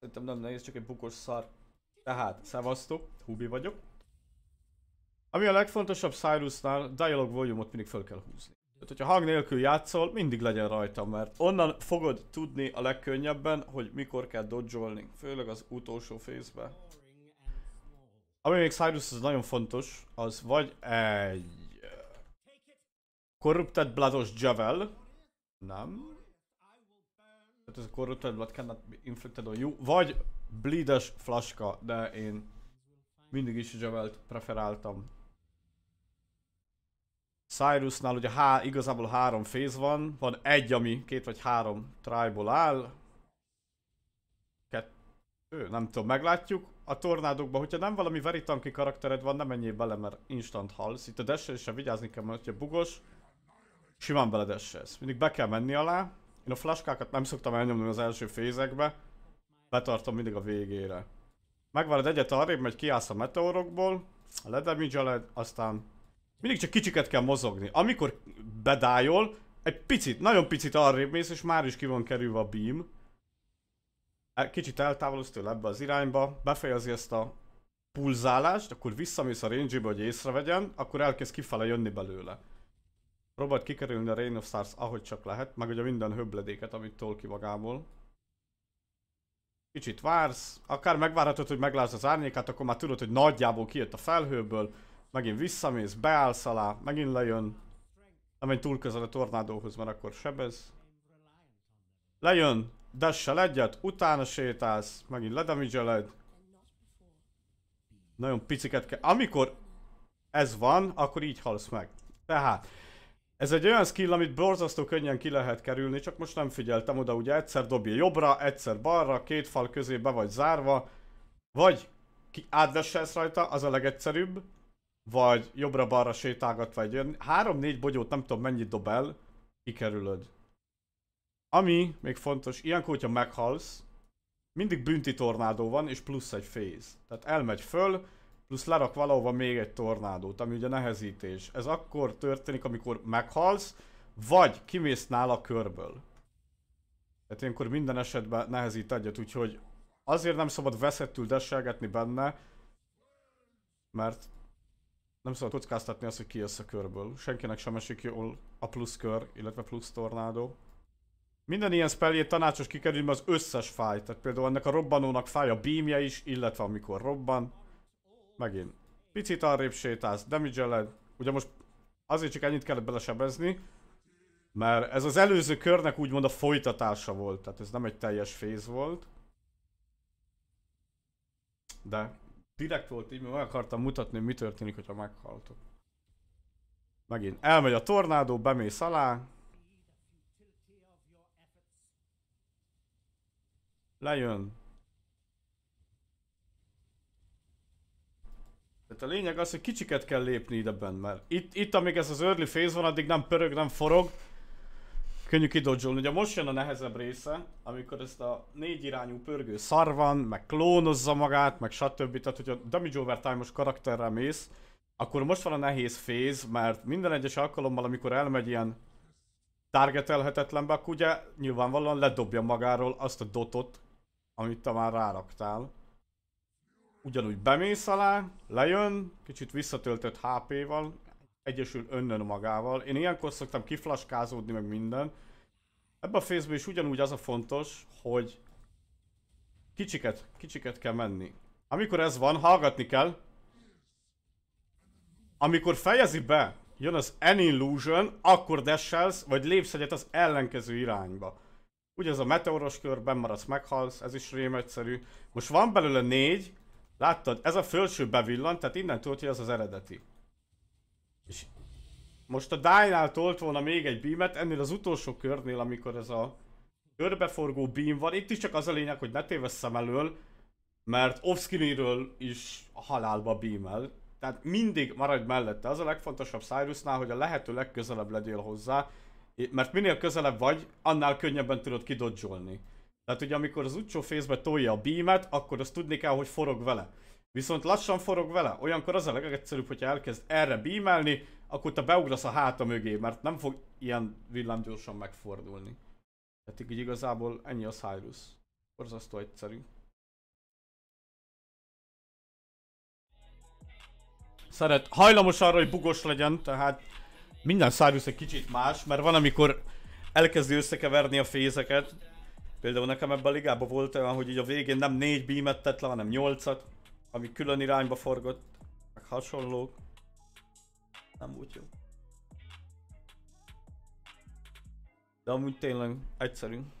Szerintem nem nehéz, csak egy bukos szar. Tehát, szevasztok, Hubi vagyok. Ami a legfontosabb Cyrusnál, dialog volume mindig fel kell húzni. Tehát, hogyha hang nélkül játszol, mindig legyen rajta, mert onnan fogod tudni a legkönnyebben, hogy mikor kell dodge főleg az utolsó fészbe. Ami még Cyrus az nagyon fontos, az vagy egy... Corrupted Bloodos Javel. Nem. Tehát ez a corrupted blood cannot be inflicted on you. Vagy bleedes flaska, de én mindig is javelt preferáltam. Cyrusnál ugye há igazából három fész van, van egy, ami két vagy három tribe áll. Kettő, nem tudom, meglátjuk. A tornádokban, hogyha nem valami veritanki karaktered van, nem menjél bele, mert instant halsz. Itt a dash is vigyázni kell, mert hogyha bugos, simán beledesselsz. Mindig be kell menni alá, én a flaskákat nem szoktam elnyomni az első fézekbe, betartom mindig a végére. Megvárod egyet arrébb, megy kiállsz a meteorokból, ledemizseled, aztán mindig csak kicsiket kell mozogni. Amikor bedájol, egy picit, nagyon picit arrébb mész, és már is ki van kerülve a beam. E, kicsit eltávolodsz tőle ebbe az irányba, befejezi ezt a pulzálást, akkor visszamész a range hogy észrevegyen, akkor elkezd kifele jönni belőle. Próbáld kikerülni a Rain of Stars ahogy csak lehet, meg ugye minden höbledéket, amit tol ki magából. Kicsit vársz, akár megvárhatod, hogy meglásd az árnyékát, akkor már tudod, hogy nagyjából kijött a felhőből, megint visszamész, beállsz alá, megint lejön. Nem túl közel a tornádóhoz, mert akkor sebez. Lejön, dessel egyet, utána sétálsz, megint ledemidzseled. Nagyon piciket kell. Amikor ez van, akkor így halsz meg. Tehát, ez egy olyan skill, amit borzasztó könnyen ki lehet kerülni, csak most nem figyeltem oda, ugye egyszer dobja jobbra, egyszer balra, két fal közé be vagy zárva, vagy ki átvesselsz rajta, az a legegyszerűbb, vagy jobbra-balra sétálgatva egy olyan három-négy bogyót, nem tudom mennyit dob el, kikerülöd. Ami még fontos, ilyenkor, hogyha meghalsz, mindig bünti tornádó van, és plusz egy féz. Tehát elmegy föl, plusz lerak valahova még egy tornádót, ami ugye nehezítés. Ez akkor történik, amikor meghalsz, vagy kimész nála körből. Tehát ilyenkor minden esetben nehezít egyet, úgyhogy azért nem szabad veszettül desselgetni benne, mert nem szabad kockáztatni azt, hogy ki a körből. Senkinek sem esik jól a plusz kör, illetve plusz tornádó. Minden ilyen spelljét tanácsos kikerülni az összes fáj, tehát például ennek a robbanónak fáj a beamje is, illetve amikor robban. Megint. Picit arrébb sétálsz, damage Ugye most azért csak ennyit kellett belesebezni, mert ez az előző körnek úgymond a folytatása volt, tehát ez nem egy teljes fész volt. De direkt volt így, mert meg akartam mutatni, mi történik, hogyha meghaltok. Megint elmegy a tornádó, bemész alá. Lejön, A lényeg az, hogy kicsiket kell lépni ide bent, mert itt, itt amíg ez az early phase van, addig nem pörög, nem forog. Könnyű kidodzsolni. Ugye most jön a nehezebb része, amikor ezt a négy irányú pörgő szar van, meg klónozza magát, meg stb. Tehát, hogy a damage over time-os karakterrel mész, akkor most van a nehéz phase, mert minden egyes alkalommal, amikor elmegy ilyen targetelhetetlenbe, akkor ugye nyilvánvalóan ledobja magáról azt a dotot, amit te már ráraktál ugyanúgy bemész alá, lejön, kicsit visszatöltött HP-val, egyesül önnön magával. Én ilyenkor szoktam kiflaskázódni, meg minden. Ebben a fészben is ugyanúgy az a fontos, hogy kicsiket, kicsiket kell menni. Amikor ez van, hallgatni kell. Amikor fejezi be, jön az An Illusion, akkor dashelsz, vagy lépsz egyet az ellenkező irányba. Ugye ez a meteoros körben maradsz, meghalsz, ez is rém egyszerű. Most van belőle négy, Láttad, ez a fölső bevillant, tehát innen tudod, hogy az az eredeti. És most a Dynál tolt volna még egy beamet, ennél az utolsó körnél, amikor ez a körbeforgó beam van, itt is csak az a lényeg, hogy ne tévesszem elől, mert off is a halálba beamel. Tehát mindig maradj mellette. Az a legfontosabb Cyrusnál, hogy a lehető legközelebb legyél hozzá, mert minél közelebb vagy, annál könnyebben tudod kidodzsolni. Tehát ugye amikor az utcsó fészbe tolja a beamet, akkor azt tudni kell, hogy forog vele. Viszont lassan forog vele, olyankor az a legegyszerűbb, hogyha elkezd erre beamelni, akkor te beugrasz a háta mögé, mert nem fog ilyen villámgyorsan megfordulni. Tehát így igazából ennyi a Cyrus. Orzasztó egyszerű. Szeret, hajlamos arra, hogy bugos legyen, tehát minden Cyrus egy kicsit más, mert van amikor elkezdi összekeverni a fézeket, Például nekem ebben a ligában volt olyan, hogy így a végén nem négy beamet tett le, hanem nyolcat, ami külön irányba forgott, meg hasonlók. Nem volt jó. De amúgy tényleg egyszerű.